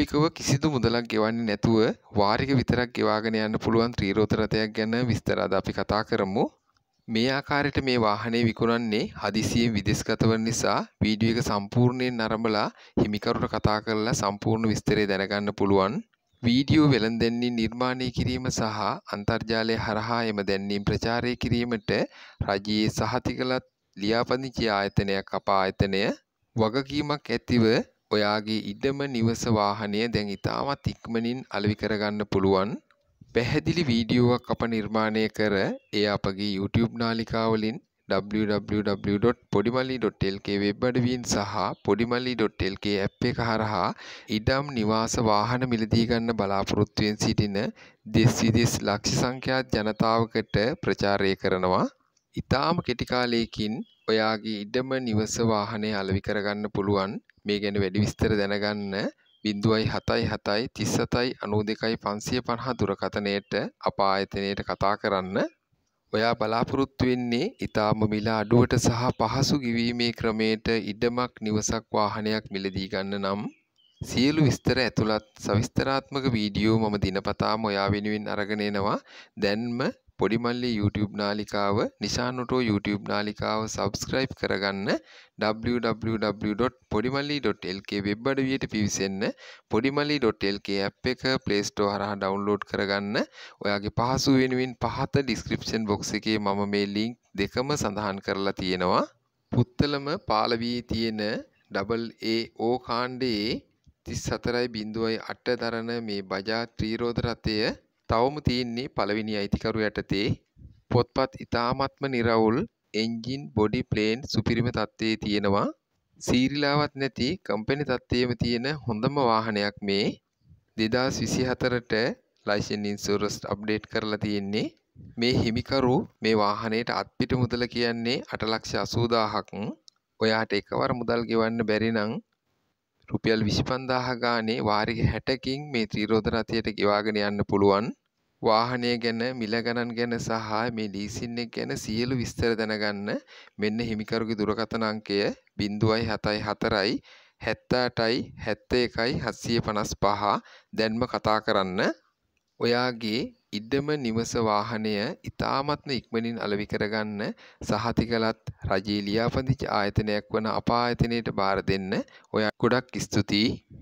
මූලිකව කිසිදු මුදලක් ගෙවන්නේ නැතුව වාරික විතරක් ගෙවාගෙන යන්න පුළුවන් ත්‍රීරෝතරතයක් ගැන විස්තරාද අපි කතා කරමු මේ ආකාරයට මේ වාහනේ විකුණන්නේ හදිසියෙන් විදෙස්ගතවන නිසා වීඩියෝ එක සම්පූර්ණයෙන් නරඹලා හිමිකරුට කතා කරලා සම්පූර්ණ විස්තරය දැනගන්න පුළුවන් වීඩියෝ වෙළඳෙන්නේ නිර්මාණය කිරීම සහ අන්තර්ජාලය හරහා එම දැන්වීම් ප්‍රචාරය කිරීමට රජයේ සහතිකලත් ලියාපදිංචි ආයතනයක් අප ආයතනය වගකීමක් ඇතිව ඔයාගේ ඉඩම නිවස වාහනය දැන් ඉතාමත් ඉක්මනින් අලවි කරගන්න පුළුවන් පැහැදිලි වීඩියුවක් අප නිර්මාණය කර ඒ අපගේ YouTube නාලිකාවලින් www.පොඩිමලි.lk වෙබ් අඩවියෙන් සහ පොඩිමලි.lk ඇප් එක හරහා ඉඩම් නිවාස වාහන මිලදී ගන්න බලාපොරොත්තුවෙන් සිටින දෙස් විදෙස් ලක්ෂ සංඛ්‍යාත් ජනතාවකට ප්‍රචාරය කරනවා. ඉතාම කෙටි කාලයකින් ඔයාගේ ඉඩම නිවස වාහනය අලවි කරගන්න පුළුවන් මේ ගැන වැඩි විස්තර දැනගන්න බින්දුවයි හතයි හතයි තිස්සතයි අනූ දෙකයි පන්සිය පණහා දුරකතනයට අප ආයතනයට කතා කරන්න ඔයා බලාපොරොත්තු වෙන්නේ ඉතාම මිල අඩුවට සහ පහසු ගිවීමේ ක්‍රමයට ඉඩමක් නිවසක් වාහනයක් මිලදී ගන්න නම් සියලු විස්තර ඇතුළත් සවිස්තරාත්මක වීඩියෝ මම දිනපතාම ඔයා වෙනුවෙන් අරගෙන එනවා දැන්ම පොඩිමල්ලි YouTube නාලිකාව නිසානොටෝ YouTube නාලිකාව සබස්ක්‍රයිබ් කරගන්න www.පොඩිමල්ලි.lk වෙබ් අඩවියට පිවිසෙන්න පොඩිමල්ලි.lk ඇප් එක Play Store හරහා ඩවුන්ලෝඩ් කරගන්න ඔයාගේ පහසු වෙනුවෙන් පහත ඩිස්ක්‍රිප්ෂන් බොක්ස් එකේ මම මේ ලින්ක් දෙකම සඳහන් කරලා තියෙනවා පුත්තලම පාලවී තියෙන AA කාණ්ඩයේ තිස් සතරයි බිඳුවයි අට දරන මේ බජා ත්‍රීරෝධ රථය තවම තියෙන්නේ පළවෙනි අයිතිකරු යටතේ පොත්පත් ඉතාමත්ම නිරවුල් එන්ජින් බොඩි ප්ලේන් සුපිරිම තත්ත්වයේ තියෙනවා සීරිලාවත් නැති කම්පැනි තත්ත්වයේම තියෙන හොඳම වාහනයක් මේ 2024ට ලයිසන් ඉන්ෂුරන්ස් අප්ඩේට් කරලා තියෙන්නේ මේ හිමිකරු මේ වාහනයට අත්පිට මුදල කියන්නේ 8,80,000ක් ඔයාට එකවර මුදල් ගෙවන්න බැරි නම් රුපියල් 25,000 ගානේ වාරික 60කින් මේ ත්‍රිරෝද රථයට ගෙවාගෙන යන්න පුළුවන් වාහනය ගැන මිල ගණන් ගැන සහ මේ ලීසින් එක ගැන සියලු විස්තර දැනගන්න මෙන්න හිමිකරුගේ දුරකථන අංකය 0.74යි 78යි 71යි 755 දැන්ම කතා කරන්න ඔයාගේ ඉඩම නිවස වාහනය ඉතාමත්ම ඉක්මනින් අලෙවි කරගන්න සහතිකලත් රජයේ ලියාපදිංචි ආයතනයක් වන අප ආයතනයට බාර දෙන්න ඔයා ගොඩක් ස්තුතියි